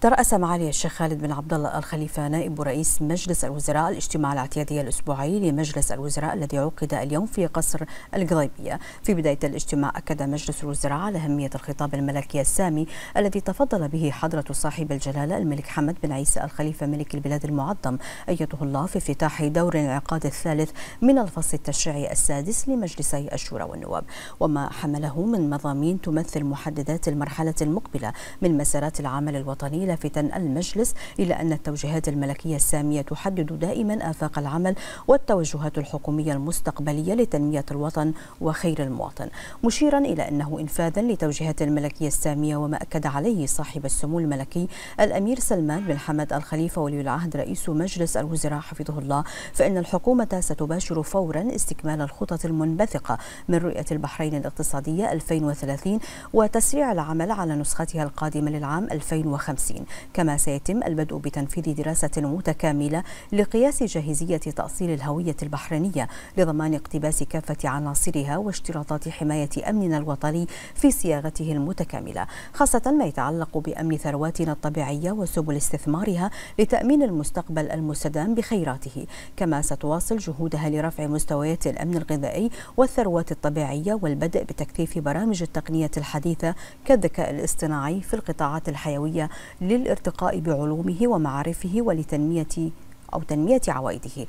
ترأس معالي الشيخ خالد بن عبد الله الخليفة نائب رئيس مجلس الوزراء الاجتماع الاعتيادي الأسبوعي لمجلس الوزراء الذي عقد اليوم في قصر القضيبية في بداية الاجتماع أكد مجلس الوزراء على أهمية الخطاب الملكي السامي الذي تفضل به حضرة صاحب الجلالة الملك حمد بن عيسى الخليفة ملك البلاد المعظم أيده الله في افتتاح دور انعقاد الثالث من الفصل التشريعي السادس لمجلسي الشورى والنواب وما حمله من مضامين تمثل محددات المرحلة المقبلة من مسارات العمل الوطني لافتا المجلس إلى أن التوجيهات الملكية السامية تحدد دائما آفاق العمل والتوجهات الحكومية المستقبلية لتنمية الوطن وخير المواطن مشيرا إلى أنه إنفاذا لتوجيهات الملكية السامية وما أكد عليه صاحب السمو الملكي الأمير سلمان بن حمد الخليفة ولي العهد رئيس مجلس الوزراء حفظه الله فإن الحكومة ستباشر فورا استكمال الخطط المنبثقة من رؤية البحرين الاقتصادية 2030 وتسريع العمل على نسختها القادمة للعام 2050 كما سيتم البدء بتنفيذ دراسة متكاملة لقياس جاهزية تأصيل الهوية البحرينية لضمان اقتباس كافة عناصرها واشتراطات حماية أمننا الوطني في صياغته المتكاملة خاصة ما يتعلق بأمن ثرواتنا الطبيعية وسبل استثمارها لتأمين المستقبل المستدام بخيراته كما ستواصل جهودها لرفع مستويات الأمن الغذائي والثروات الطبيعية والبدء بتكثيف برامج التقنية الحديثة كالذكاء الاصطناعي في القطاعات الحيوية للارتقاء بعلومه ومعارفه ولتنمية أو تنمية عوائده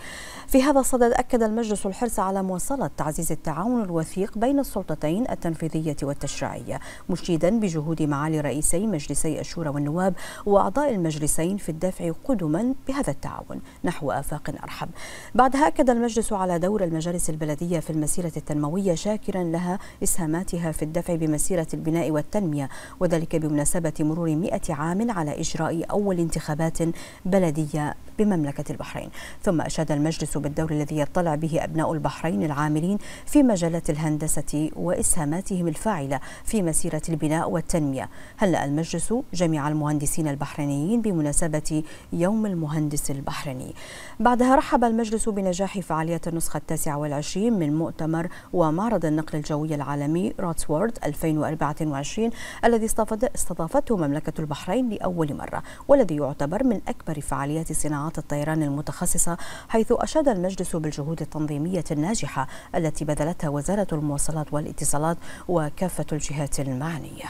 في هذا الصدد أكد المجلس الحرص على مواصلة تعزيز التعاون الوثيق بين السلطتين التنفيذية والتشريعية مشيدا بجهود معالي رئيسي مجلسي الشورى والنواب وأعضاء المجلسين في الدفع قدما بهذا التعاون نحو آفاق أرحب بعدها أكد المجلس على دور المجالس البلدية في المسيرة التنموية شاكرا لها إسهاماتها في الدفع بمسيرة البناء والتنمية وذلك بمناسبة مرور 100 عام على إجراء أول انتخابات بلدية بمملكة البحرين ثم أشاد المجلس بالدور الذي يطلع به أبناء البحرين العاملين في مجالات الهندسة وإسهاماتهم الفاعلة في مسيرة البناء والتنمية هلأ المجلس جميع المهندسين البحرينيين بمناسبة يوم المهندس البحريني بعدها رحب المجلس بنجاح فعالية النسخة التاسعة والعشرين من مؤتمر ومعرض النقل الجوي العالمي راتسورد 2024 الذي استضافته مملكة البحرين لأول مرة والذي يعتبر من أكبر فعاليات صناعات الطيران المتخصصة حيث أشاد المجلس بالجهود التنظيمية الناجحة التي بذلتها وزارة المواصلات والاتصالات وكافة الجهات المعنية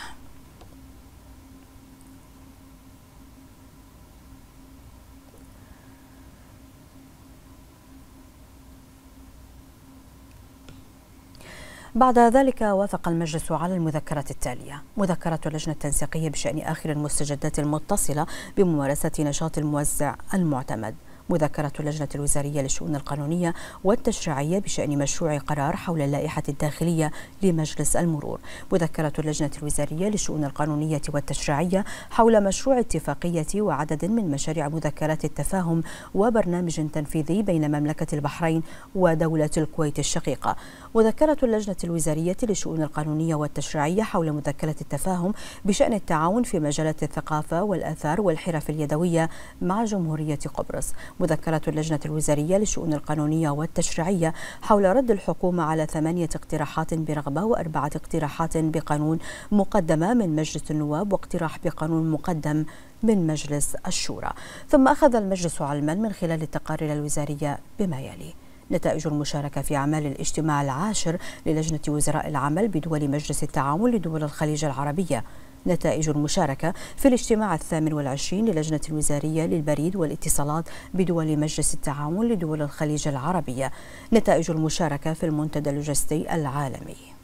بعد ذلك وافق المجلس على المذكرة التالية مذكرة اللجنة التنسيقية بشأن آخر المستجدات المتصلة بممارسة نشاط الموزع المعتمد مذكرة اللجنة الوزارية للشؤون القانونية والتشريعية بشأن مشروع قرار حول اللائحة الداخلية لمجلس المرور مذكرة اللجنة الوزارية للشؤون القانونية والتشريعية حول مشروع اتفاقية وعدد من مشاريع مذكرات التفاهم وبرنامج تنفيذي بين مملكة البحرين ودولة الكويت الشقيقة مذكرة اللجنة الوزارية للشؤون القانونية والتشريعية حول مذكرة التفاهم بشأن التعاون في مجالات الثقافة والأثار والحرف اليدوية مع جمهورية قبرص مذكرة اللجنة الوزارية للشؤون القانونية والتشريعية حول رد الحكومة على ثمانية اقتراحات برغبة وأربعة اقتراحات بقانون مقدمة من مجلس النواب واقتراح بقانون مقدم من مجلس الشورى ثم أخذ المجلس علما من خلال التقارير الوزارية بما يلي نتائج المشاركة في أعمال الاجتماع العاشر للجنة وزراء العمل بدول مجلس التعاون لدول الخليج العربية نتائج المشاركة في الاجتماع الثامن والعشرين للجنة الوزارية للبريد والاتصالات بدول مجلس التعاون لدول الخليج العربية نتائج المشاركة في المنتدى اللوجستي العالمي